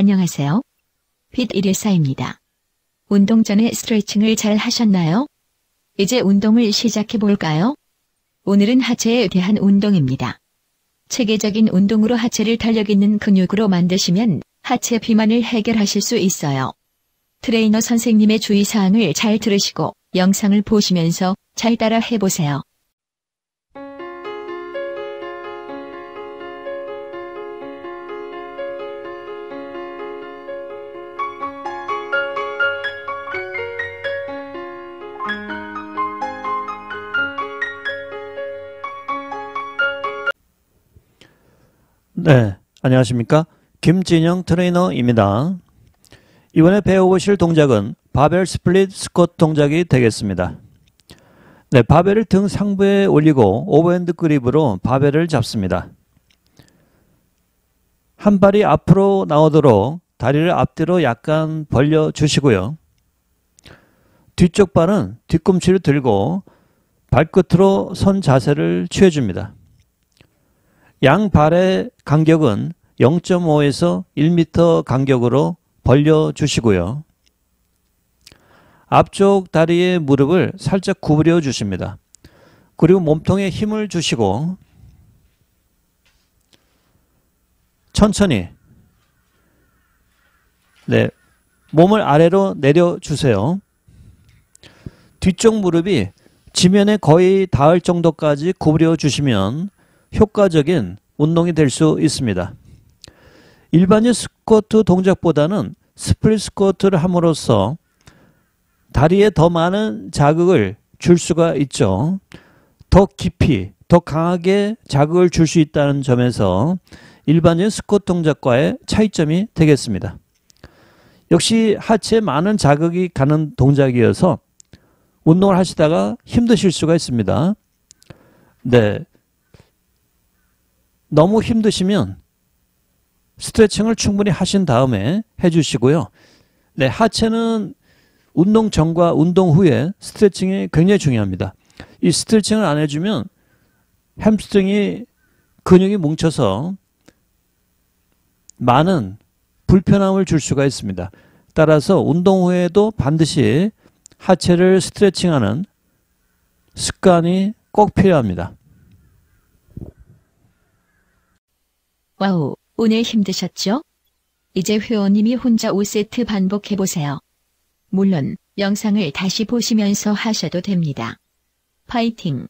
안녕하세요. 핏1 1사입니다 운동 전에 스트레칭을 잘 하셨나요? 이제 운동을 시작해 볼까요? 오늘은 하체에 대한 운동입니다. 체계적인 운동으로 하체를 탄력 있는 근육으로 만드시면 하체 비만을 해결하실 수 있어요. 트레이너 선생님의 주의사항을 잘 들으시고 영상을 보시면서 잘 따라 해보세요. 네, 안녕하십니까. 김진영 트레이너입니다. 이번에 배워보실 동작은 바벨 스플릿 스쿼트 동작이 되겠습니다. 네, 바벨을 등 상부에 올리고 오버핸드 그립으로 바벨을 잡습니다. 한 발이 앞으로 나오도록 다리를 앞뒤로 약간 벌려 주시고요. 뒤쪽 발은 뒤꿈치를 들고 발끝으로 선 자세를 취해줍니다. 양 발의 간격은 0.5에서 1m 간격으로 벌려 주시고요. 앞쪽 다리의 무릎을 살짝 구부려 주십니다. 그리고 몸통에 힘을 주시고 천천히 네 몸을 아래로 내려 주세요. 뒤쪽 무릎이 지면에 거의 닿을 정도까지 구부려 주시면 효과적인 운동이 될 수 있습니다. 일반인 스쿼트 동작보다는 스플릿 스쿼트를 함으로써 다리에 더 많은 자극을 줄 수가 있죠. 더 깊이, 더 강하게 자극을 줄 수 있다는 점에서 일반인 스쿼트 동작과의 차이점이 되겠습니다. 역시 하체에 많은 자극이 가는 동작이어서 운동을 하시다가 힘드실 수가 있습니다. 네. 너무 힘드시면 스트레칭을 충분히 하신 다음에 해주시고요. 네, 하체는 운동 전과 운동 후에 스트레칭이 굉장히 중요합니다. 이 스트레칭을 안 해주면 햄스트링이 근육이 뭉쳐서 많은 불편함을 줄 수가 있습니다. 따라서 운동 후에도 반드시 하체를 스트레칭하는 습관이 꼭 필요합니다. 와우, 오늘 힘드셨죠? 이제 회원님이 혼자 5세트 반복해보세요. 물론, 영상을 다시 보시면서 하셔도 됩니다. 파이팅!